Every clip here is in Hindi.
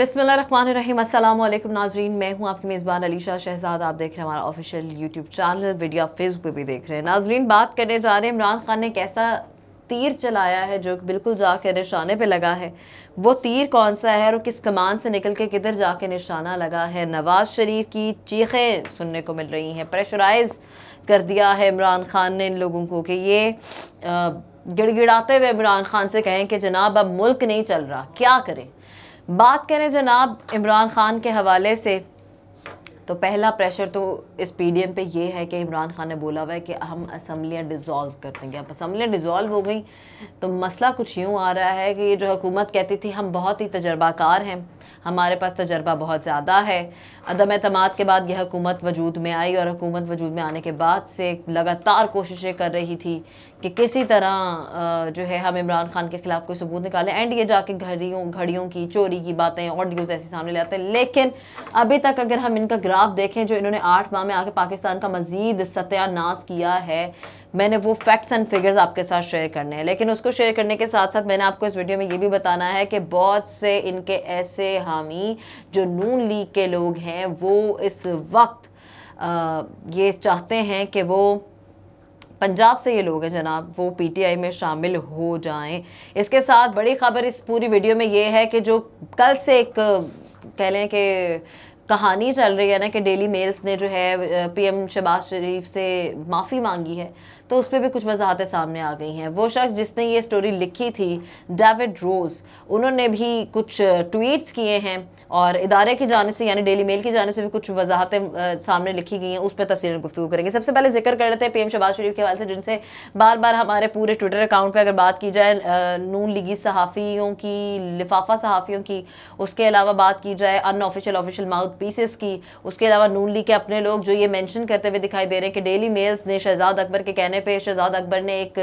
बिसमीम अल्लाम नाजरीन मैं हूं आपकी मेज़बान अलीशा शहजाद आप देख रहे हैं हमारा ऑफिशियल यूट्यूब चैनल वीडियो आप फेसबुक पे भी देख रहे हैं नाजरीन बात करने जा रहे हैं इमरान खान ने कैसा तीर चलाया है जो बिल्कुल जाके निशाने पे लगा है वो तीर कौन सा है और किस कमान से निकल के किधर जाके निशाना लगा है नवाज शरीफ की चीखें सुनने को मिल रही हैं प्रेशराइज कर दिया है इमरान खान ने इन लोगों को कि ये गिड़गिड़ाते हुए इमरान खान से कहें कि जनाब अब मुल्क नहीं चल रहा क्या करें बात करें जनाब इमरान खान के हवाले से तो पहला प्रेशर तो इस पीडीएम पे ये है कि इमरान खान ने बोला हुआ है कि हम असम्बलियाँ डिज़ोल्व कर देंगे अब असम्बलियाँ डिज़ोल्व हो गई तो मसला कुछ यूँ आ रहा है कि ये जो हुकूमत कहती थी हम बहुत ही तजर्बाकार हैं हमारे पास तजर्बा बहुत ज़्यादा है अदम अतमाद के बाद यह हुकूमत वजूद में आई और हुकूमत वजूद में आने के बाद से लगातार कोशिशें कर रही थी कि किसी तरह जो है हम इमरान खान के ख़िलाफ़ कोई सबूत निकालें एंड ये जाके घड़ियों घड़ियों की चोरी की बातें ऑडियोज़ ऐसे सामने लाते हैं लेकिन अभी तक अगर हम इनका आप देखें जो इन्होंने आठ माह में आके पाकिस्तान का मजीद सत्यानाश किया है मैंने वो फैक्ट्स एंड फिगर्स आपके साथ शेयर करने हैं लेकिन उसको शेयर करने के साथ साथ मैंने आपको इस वीडियो में ये भी बताना है कि बहुत से इनके ऐसे हामी जो नून लीग के लोग हैं वो इस वक्त आ, ये चाहते हैं कि वो पंजाब से ये लोग हैं जनाब वो पीटीआई में शामिल हो जाएं इसके साथ बड़ी खबर इस पूरी वीडियो में ये है कि जो कल से एक कह लें कि कहानी चल रही है ना कि डेली मेल्स ने जो है पीएम शहबाज शरीफ से माफ़ी मांगी है तो उस पर भी कुछ वजाहतें सामने आ गई हैं वो शख्स जिसने ये स्टोरी लिखी थी डेविड रोज़ उन्होंने भी कुछ ट्वीट्स किए हैं और इदारे की जानब से यानी डेली मेल की जानब से भी कुछ वजाहतें सामने लिखी गई हैं उस पर तफसी गुफ्तु करेंगे सबसे पहले जिक्र कर लेते हैं पी एम शबाज शरीफ के हवाले से जिनसे बार बार हमारे पूरे ट्विटर अकाउंट पर अगर बात की जाए नून लीगी सहाफ़ियों की लिफाफा सहाफ़ियों की उसके अलावा बात की जाए अनऑफिशियल ऑफिशियल माउथ पीसेस की उसके अलावा नून लीग के अपने लोग जो ये मैंशन करते हुए दिखाई दे रहे हैं कि डेली मेल्स ने शहजाद अकबर के कहने पे शहजाद अकबर ने एक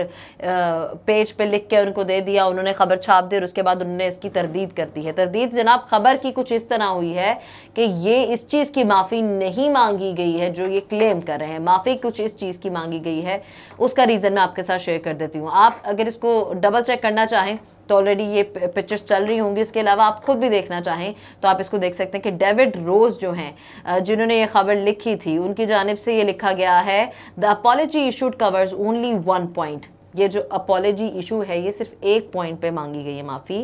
पेज पे लिख के उनको दे दिया उन्होंने खबर छाप दी और उसके बाद उन्होंने इसकी तरदीद कर दी है तरदीद जनाब खबर की कुछ इस तरह हुई है कि ये इस चीज़ की माफ़ी नहीं मांगी गई है जो ये क्लेम कर रहे हैं माफ़ी कुछ इस चीज़ की मांगी गई है उसका रीज़न मैं आपके साथ शेयर कर देती हूँ आप अगर इसको डबल चेक करना चाहें तो ऑलरेडी ये पिक्चर्स चल रही होंगी इसके अलावा आप खुद भी देखना चाहें तो आप इसको देख सकते हैं कि डेविड रोज जो हैं जिन्होंने ये खबर लिखी थी उनकी जानब से ये लिखा गया है the apology issued covers only one point ये जो अपॉलोजी इशू है ये सिर्फ एक पॉइंट पे मांगी गई है माफ़ी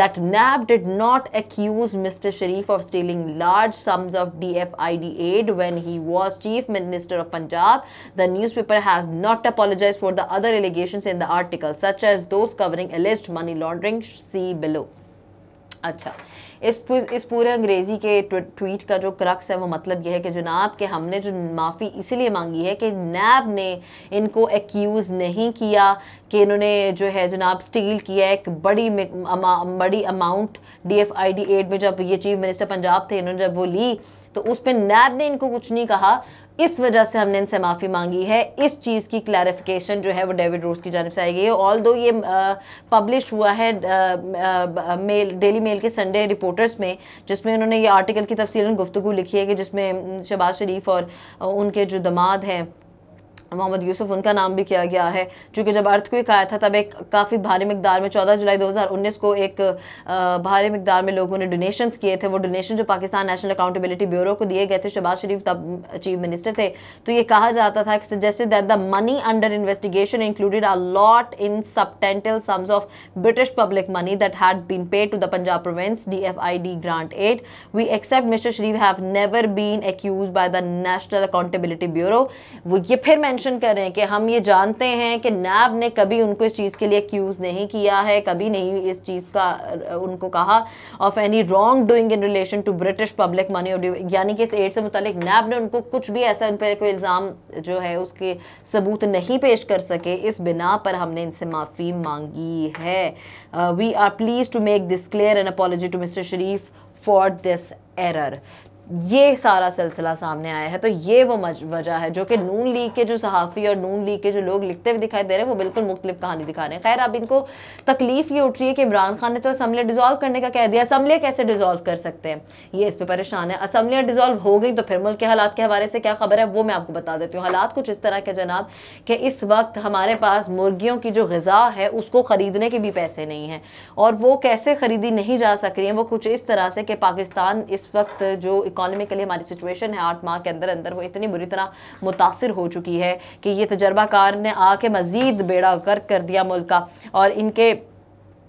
that NAB did not accuse mister Sharif of stealing large sums of DFID F I D aid when he was chief minister of Punjab the newspaper has not apologise for the other allegation in the article such as those covering alleged money laundering see below अच्छा इस इस पूरे अंग्रेज़ी के ट्वीट का जो क्रक्स है वो मतलब यह है कि जनाब के हमने जो माफ़ी इसीलिए मांगी है कि नैब ने इनको एक्यूज़ नहीं किया कि इन्होंने जो है जनाब स्टील किया एक बड़ी अमा, बड़ी amount D F I D aid में जब ये चीफ मिनिस्टर पंजाब थे इन्होंने जब वो ली तो उस पर नैब ने इनको कुछ नहीं कहा इस वजह से हमने इनसे माफ़ी मांगी है इस चीज़ की क्लैरिफिकेशन जो है वो डेविड रोज की जानब से आई गई है ऑल दो ये पब्लिश हुआ है आ, आ, मेल डेली मेल के संडे रिपोर्ट रिपोर्टर्स में जिसमें उन्होंने ये आर्टिकल की तफसीला गुफ्तु लिखी है कि जिसमें शहबाज शरीफ और उनके जो दमाद हैं मोहम्मद यूसुफ उनका नाम भी किया गया है चूंकि जब अर्थक्विक आया था तब एक काफ़ी भारी मकदार में 14 जुलाई 2019 को एक भारी मकदार में लोगों ने डोनेशन किए थे वो डोनेशन जो पाकिस्तान नेशनल अकाउंटेबिलिटी ब्यूरो को दिए गए थे शहबाज शरीफ तब चीफ मिनिस्टर थे तो ये कहा जाता था कि suggested that the money under investigation included a lot in substantial sums of British public money that had been paid to the Punjab province D F I D grant aid we accept Mr Sharif have never been accused by the National Accountability Bureau वो ये फिर मैं मेंशन कर रहे हैं कि हम ये जानते हैं कि नैब ने कभी उनको इस चीज़ के लिए एक्यूज़ नहीं किया है कभी नहीं इस चीज़ का उनको कहा of any wrong doing in relation to British public money और यानी कि इस एड से मुतलिक नैब ने उनको कुछ भी ऐसा उन पर कोई इल्ज़ाम जो है उसके सबूत नहीं पेश कर सके इस बिना पर हमने इनसे माफ़ी मांगी है we are pleased to make this clear an apology to Mr Sharif for this error ये सारा सिलसिला सामने आया है तो ये वो वजह है जो कि नून लीग के जो सहाफ़ी और नून लीग के जो लोग लिखते हुए दिखाई दे रहे हैं वो बिल्कुल मुख्तलिफ कहानी दिखा रहे हैं खैर अब इनको तकलीफ ये उठ रही है कि इमरान खान ने तो असम्बलियाँ डिजोल्व करने का कह दिया असम्बलियाँ कैसे डिजोल्व कर सकते हैं ये इस पर परेशान है असम्बलियाँ डिजोल्व हो गई तो फिर मुल्क के हालात के हवाले से क्या खबर है वो मैं आपको बता देती हूँ हालात कुछ इस तरह के जनाब कि इस वक्त हमारे पास मुर्गियों की जो गज़ा है उसको ख़रीदने के भी पैसे नहीं हैं और वो कैसे ख़रीदी नहीं जा सक रही हैं वो कुछ इस तरह से कि पाकिस्तान इस वक्त जो इकोनॉमिकली हमारी सिचुएशन है आठ माह के अंदर अंदर वो इतनी बुरी तरह मुतासर हो चुकी है कि ये तजर्बाकार ने आके मज़ीद बेड़ा गर्क कर दिया मुल्क का और इनके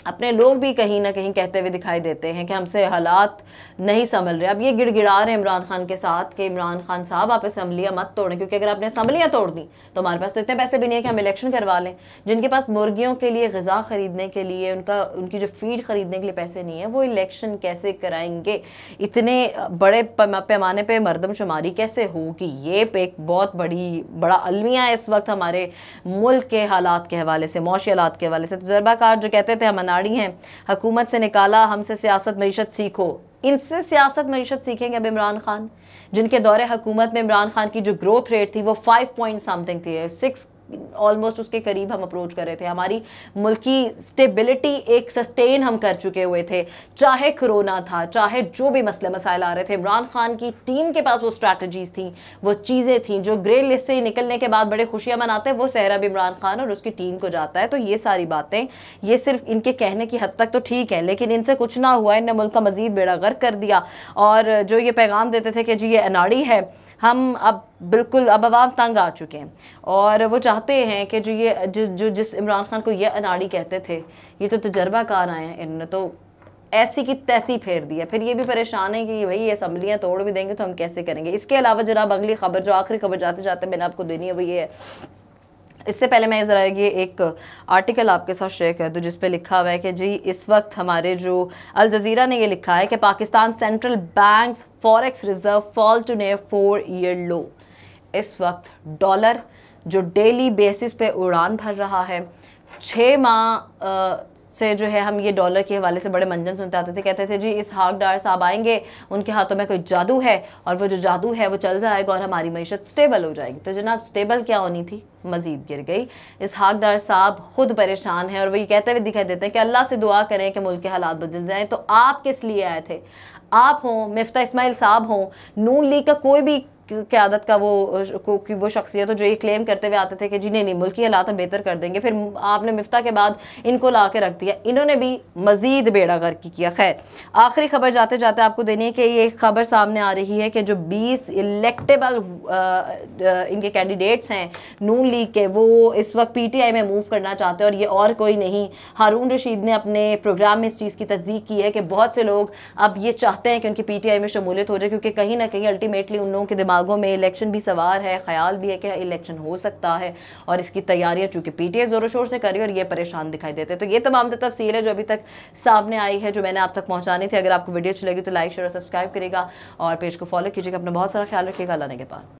अपने लोग भी कहीं ना कहीं कहते हुए दिखाई देते हैं कि हमसे हालात नहीं संभल रहे अब ये गिड़गिड़ा रहे इमरान खान के साथ कि इमरान खान साहब आप असम्बलियाँ मत तोड़ें क्योंकि अगर आपने असम्बलियाँ तोड़ दी तो हमारे पास तो इतने पैसे भी नहीं है कि हम इलेक्शन करवा लें जिनके पास मुर्गियों के लिए गज़ा ख़रीदने के लिए उनका उनकी जो फीड ख़रीदने के लिए पैसे नहीं है वो इलेक्शन कैसे कराएंगे इतने बड़े पैमाने पर मरदमशुमारी कैसे होगी ये एक बहुत बड़ी बड़ा अलमिया है इस वक्त हमारे मुल्क के हालात के हवाले से मौशी हालात के हवाले से तजर्बाकार तो जो कहते थे हम खिलाड़ी हैं हकूमत से निकाला हमसे सियासत मीशत सीखो इनसे सियासत मीशत सीखेंगे अब इमरान खान जिनके दौरे हकूमत में इमरान खान की जो ग्रोथ रेट थी वो फाइव पॉइंट समथिंग थी सिक्स ऑलमोस्ट उसके करीब हम अप्रोच कर रहे थे हमारी मुल्क की स्टेबिलिटी एक सस्टेन हम कर चुके हुए थे चाहे कोरोना था चाहे जो भी मसले मसाइल आ रहे थे इमरान खान की टीम के पास वो स्ट्रैटेजीज थी वो चीज़ें थी जो ग्रे लिस्ट से निकलने के बाद बड़े खुशियाँ मनाते हैं वो सहरा भी इमरान खान और उसकी टीम को जाता है तो ये सारी बातें ये सिर्फ इनके कहने की हद तक तो ठीक है लेकिन इनसे कुछ ना हुआ इनने मुल्क का मजीद बेड़ा गर्क कर दिया और जो ये पैगाम देते थे कि जी ये अनाड़ी है हम अब बिल्कुल अब आवाम तंग आ चुके हैं और वो चाहते हैं कि जो ये जिस जो जिस इमरान खान को ये अनाड़ी कहते थे ये तो तजर्बाकार आए हैं इन्होंने तो ऐसी की तैसी फेर दी है फिर ये भी परेशान है कि भाई ये असम्बलियाँ तोड़ भी देंगे तो हम कैसे करेंगे इसके अलावा जनाब अगली खबर जो आखिरी खबर जाते जाते मैंने आपको देनी है वो ये है इससे पहले मैं ज़रा ये एक आर्टिकल आपके साथ शेयर कर दूँ जिस लिखा हुआ है कि जी इस वक्त हमारे जो अल जजीरा ने ये लिखा है कि Pakistan central bank forex reserve fall to near four year low इस वक्त डॉलर जो डेली बेसिस पे उड़ान भर रहा है छः माह से जो है हम ये डॉलर के हवाले से बड़े मंजन सुनते आते थे कहते थे जी इस हाक डार साहब आएंगे उनके हाथों में कोई जादू है और वो जो जादू है वो चल जाएगा और हमारी मीशत स्टेबल हो जाएगी तो जनाब स्टेबल क्या होनी थी मज़ीद गिर गई इस हाकदार साहब खुद परेशान हैं और वो ये कहते हुए दिखाई देते हैं कि अल्लाह से दुआ करें कि मुल्क के हालात बदल जाएँ तो आप किस लिए आए थे आप हों मफ्ता इसमाइल साहब हों नून लीग का कोई भी क्यादत का वो को, की वो शख्सियत तो जो ये क्लेम करते हुए आते थे कि जी नहीं नहीं मुल्क की हालात हम बेहतर कर देंगे फिर आपने मिफ्ता के बाद इनको ला के रख दिया इन्होंने भी मज़ीद बेड़ा गर्की किया खैर आखिरी खबर जाते जाते आपको देनी है कि ये खबर सामने आ रही है कि जो बीस इलेक्टेबल इनके कैंडिडेट्स हैं नून लीग के वो इस वक्त पी टी आई में मूव करना चाहते हैं और ये और कोई नहीं हारून रशीद ने अपने प्रोग्राम में इस चीज़ की तस्दीक की है कि बहुत से लोग अब ये चाहते हैं कि उनकी पी टी आई में शमूलियत हो जाए क्योंकि कहीं ना कहीं अल्टीमेटली उन लोगों के दिमाग दिमागों में इलेक्शन भी सवार है ख्याल भी है कि इलेक्शन हो सकता है और इसकी तैयारियां चूंकि पीटीआई ज़ोरों शोर से करी और ये परेशान दिखाई देते हैं तो ये तमाम तफसील है जो अभी तक सामने आई है जो मैंने आप तक पहुँचानी थी अगर आपको वीडियो अच्छी लगी तो लाइक शेयर और सब्सक्राइब करेगा और पेज को फॉलो कीजिएगा अपना बहुत सारा ख्याल रखिएगा लाने के बाद